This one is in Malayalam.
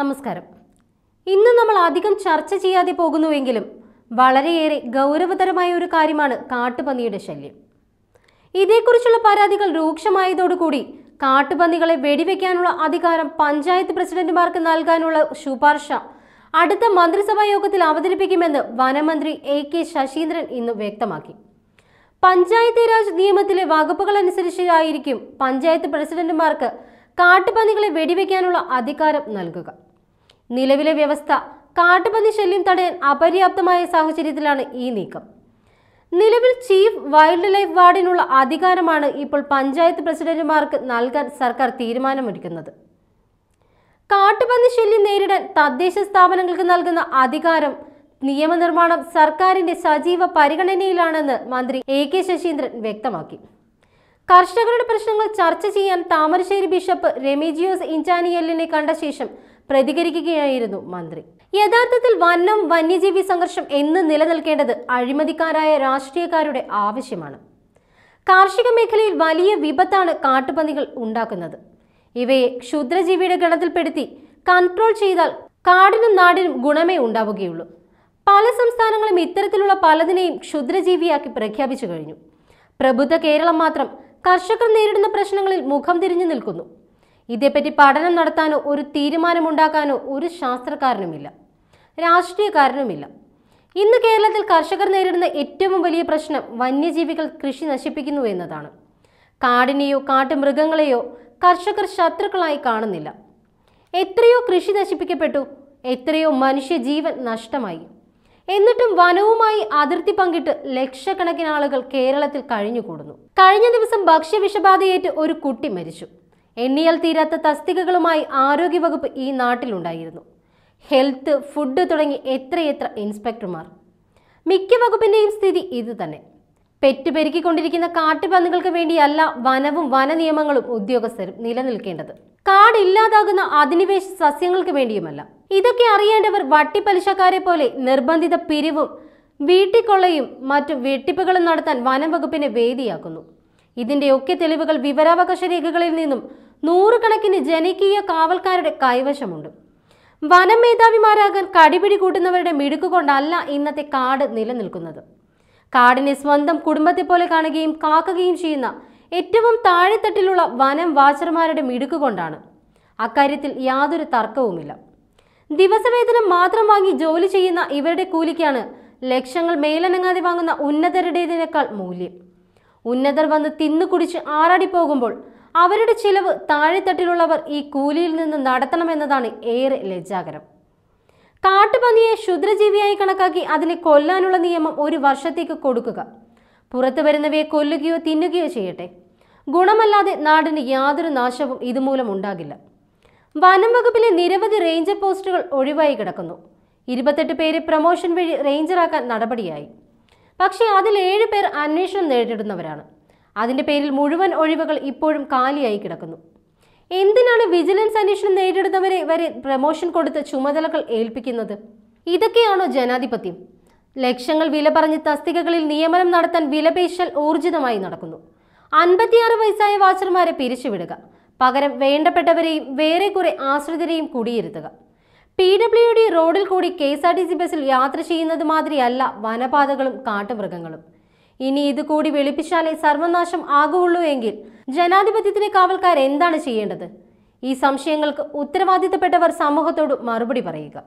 നമസ്കാരം ഇന്ന് നമ്മൾ അധികം ചർച്ച ചെയ്യാതെ പോകുന്നുവെങ്കിലും വളരെയേറെ ഗൗരവതരമായ ഒരു കാര്യമാണ് കാട്ടുപന്നിയുടെ ശല്യം ഇതേക്കുറിച്ചുള്ള പരാതികൾ രൂക്ഷമായതോടുകൂടി കാട്ടുപന്നികളെ വെടിവെക്കാനുള്ള അധികാരം പഞ്ചായത്ത് പ്രസിഡന്റുമാർക്ക് നൽകാനുള്ള ശുപാർശ അടുത്ത മന്ത്രിസഭാ യോഗത്തിൽ അവതരിപ്പിക്കുമെന്ന് വനമന്ത്രി എ കെ ശശീന്ദ്രൻ ഇന്ന് വ്യക്തമാക്കി പഞ്ചായത്ത് രാജ് നിയമത്തിലെ വകുപ്പുകൾ അനുസരിച്ചായിരിക്കും പഞ്ചായത്ത് പ്രസിഡന്റുമാർക്ക് കാട്ടുപന്നികളെ വെടിവെക്കാനുള്ള അധികാരം നൽകുക നിലവിലെ വ്യവസ്ഥ കാട്ടുപന്നി ശല്യം തടയാൻ അപര്യാപ്തമായ സാഹചര്യത്തിലാണ് ഈ നീക്കം നിലവിൽ ചീഫ് വൈൽഡ് ലൈഫ് വാർഡിനുള്ള അധികാരമാണ് ഇപ്പോൾ പഞ്ചായത്ത് പ്രസിഡന്റുമാർക്ക് നൽകാൻ സർക്കാർ തീരുമാനമൊരുക്കുന്നത് കാട്ടുപന്നി ശല്യം നേരിടാൻ തദ്ദേശ സ്ഥാപനങ്ങൾക്ക് നൽകുന്ന അധികാരം നിയമനിർമ്മാണം സർക്കാരിന്റെ സജീവ പരിഗണനയിലാണെന്ന് മന്ത്രി എ കെ ശശീന്ദ്രൻ വ്യക്തമാക്കി കർഷകരുടെ പ്രശ്നങ്ങൾ ചർച്ച ചെയ്യാൻ താമരശ്ശേരി ബിഷപ്പ് റെമിജിയോസ് ഇഞ്ചാനിയലിനെ കണ്ട ശേഷം പ്രതികരിക്കുകയായിരുന്നു മന്ത്രി യഥാർത്ഥത്തിൽ വനം വന്യജീവി സംഘർഷം എന്ന് നിലനിൽക്കേണ്ടത് അഴിമതിക്കാരായ രാഷ്ട്രീയക്കാരുടെ ആവശ്യമാണ് കാർഷിക മേഖലയിൽ വലിയ വിപത്താണ് കാട്ടുപന്നികൾ ഉണ്ടാക്കുന്നത് ഇവയെ ക്ഷുദ്രജീവിയുടെ ഗണത്തിൽപ്പെടുത്തി കൺട്രോൾ ചെയ്താൽ കാടിനും നാടിനും ഗുണമേ ഉണ്ടാവുകയുള്ളൂ പല സംസ്ഥാനങ്ങളും ഇത്തരത്തിലുള്ള പലതിനെയും ക്ഷുദ്രജീവിയാക്കി പ്രഖ്യാപിച്ചു കഴിഞ്ഞു പ്രബുദ്ധ കേരളം മാത്രം കർഷകർ നേരിടുന്ന പ്രശ്നങ്ങളിൽ മുഖം തിരിഞ്ഞു നിൽക്കുന്നു ഇതേപ്പറ്റി പഠനം നടത്താനോ ഒരു തീരുമാനമുണ്ടാക്കാനോ ഒരു ശാസ്ത്രക്കാരനുമില്ല രാഷ്ട്രീയക്കാരനുമില്ല ഇന്ന് കേരളത്തിൽ കർഷകർ നേരിടുന്ന ഏറ്റവും വലിയ പ്രശ്നം വന്യജീവികൾ കൃഷി നശിപ്പിക്കുന്നു എന്നതാണ് കാടിനെയോ കാട്ടുമൃഗങ്ങളെയോ കർഷകർ ശത്രുക്കളായി കാണുന്നില്ല എത്രയോ കൃഷി നശിപ്പിക്കപ്പെട്ടു എത്രയോ മനുഷ്യ ജീവൻ നഷ്ടമായി എന്നിട്ടും വനവുമായി അതിർത്തി പങ്കിട്ട് ലക്ഷക്കണക്കിന് ആളുകൾ കേരളത്തിൽ കഴിഞ്ഞുകൂടുന്നു കഴിഞ്ഞ ദിവസം ഭക്ഷ്യവിഷബാധയേറ്റ് ഒരു കുട്ടി മരിച്ചു എണ്ണിയാൽ തീരാത്ത തസ്തികകളുമായി ആരോഗ്യവകുപ്പ് ഈ നാട്ടിലുണ്ടായിരുന്നു ഹെൽത്ത് ഫുഡ് തുടങ്ങി എത്രയെത്ര ഇൻസ്പെക്ടർമാർ മിക്ക വകുപ്പിൻ്റെയും സ്ഥിതി ഇതുതന്നെ തന്നെ പെറ്റുപെരുക്കിക്കൊണ്ടിരിക്കുന്ന കാട്ടുപന്നികൾക്ക് വേണ്ടിയല്ല വനവും വന നിയമങ്ങളും ഉദ്യോഗസ്ഥരും നിലനിൽക്കേണ്ടത് കാടില്ലാതാകുന്ന അധിനിവേശ സസ്യങ്ങൾക്ക് വേണ്ടിയുമല്ല ഇതൊക്കെ അറിയേണ്ടവർ വട്ടിപ്പലിശക്കാരെ പോലെ നിർബന്ധിത പിരിവും വീട്ടിക്കൊള്ളയും മറ്റു വെട്ടിപ്പുകളും നടത്താൻ വനം വകുപ്പിനെ വേദിയാക്കുന്നു ഇതിന്റെയൊക്കെ തെളിവുകൾ വിവരാവകാശ രേഖകളിൽ നിന്നും നൂറുകണക്കിന് ജനകീയ കാവൽക്കാരുടെ കൈവശമുണ്ട് വനം മേധാവിമാരാകാൻ കടിപിടി കൂട്ടുന്നവരുടെ മിടുക്ക് കൊണ്ടല്ല ഇന്നത്തെ കാട് നിലനിൽക്കുന്നത് കാടിനെ സ്വന്തം കുടുംബത്തെ പോലെ കാണുകയും കാക്കുകയും ചെയ്യുന്ന ഏറ്റവും താഴെത്തട്ടിലുള്ള വനം വാച്ചർമാരുടെ മിടുക്ക് കൊണ്ടാണ് അക്കാര്യത്തിൽ യാതൊരു തർക്കവുമില്ല ദിവസവേതനം മാത്രം വാങ്ങി ജോലി ചെയ്യുന്ന ഇവരുടെ കൂലിക്കാണ് ലക്ഷങ്ങൾ മേലനങ്ങാതെ വാങ്ങുന്ന ഉന്നതരുടേതിനേക്കാൾ മൂല്യം ഉന്നതർ വന്ന് തിന്നു കുടിച്ച് പോകുമ്പോൾ അവരുടെ ചിലവ് താഴെത്തട്ടിലുള്ളവർ ഈ കൂലിയിൽ നിന്ന് നടത്തണമെന്നതാണ് ഏറെ ലജ്ജാകരം കാട്ടുപന്നിയെ ക്ഷുദ്രജീവിയായി കണക്കാക്കി അതിനെ കൊല്ലാനുള്ള നിയമം ഒരു വർഷത്തേക്ക് കൊടുക്കുക പുറത്തു വരുന്നവയെ കൊല്ലുകയോ തിന്നുകയോ ചെയ്യട്ടെ ഗുണമല്ലാതെ നാടിന് യാതൊരു നാശവും ഇതുമൂലം ഉണ്ടാകില്ല വനം വകുപ്പിലെ നിരവധി റേഞ്ചർ പോസ്റ്റുകൾ ഒഴിവായി കിടക്കുന്നു ഇരുപത്തെട്ട് പേരെ പ്രമോഷൻ വഴി റേഞ്ചറാക്കാൻ നടപടിയായി പക്ഷേ അതിൽ ഏഴ് പേർ അന്വേഷണം നേരിടുന്നവരാണ് അതിന്റെ പേരിൽ മുഴുവൻ ഒഴിവുകൾ ഇപ്പോഴും കാലിയായി കിടക്കുന്നു എന്തിനാണ് വിജിലൻസ് അന്വേഷണം നേരിടുന്നവരെ വരെ പ്രമോഷൻ കൊടുത്ത് ചുമതലകൾ ഏൽപ്പിക്കുന്നത് ഇതൊക്കെയാണോ ജനാധിപത്യം ലക്ഷങ്ങൾ വില പറഞ്ഞ് തസ്തികകളിൽ നിയമനം നടത്താൻ വിലപേശൽ ഊർജിതമായി നടക്കുന്നു അൻപത്തിയാറ് വയസ്സായ വാച്ചർമാരെ പിരിച്ചുവിടുക പകരം വേണ്ടപ്പെട്ടവരെയും വേറെ കുറെ ആശ്രിതരെയും കുടിയിരുത്തുക പി ഡബ്ല്യു ഡി റോഡിൽ കൂടി K S R T C ബസ്സിൽ യാത്ര ചെയ്യുന്നത് മാതിരിയല്ല വനപാതകളും കാട്ടുമൃഗങ്ങളും ഇനി ഇത് കൂടി വെളുപ്പിച്ചാലേ സർവനാശം ആകുള്ളൂ എങ്കിൽ ജനാധിപത്യത്തിന് കാവൽക്കാർ എന്താണ് ചെയ്യേണ്ടത് ഈ സംശയങ്ങൾക്ക് ഉത്തരവാദിത്തപ്പെട്ടവർ സമൂഹത്തോട് മറുപടി പറയുക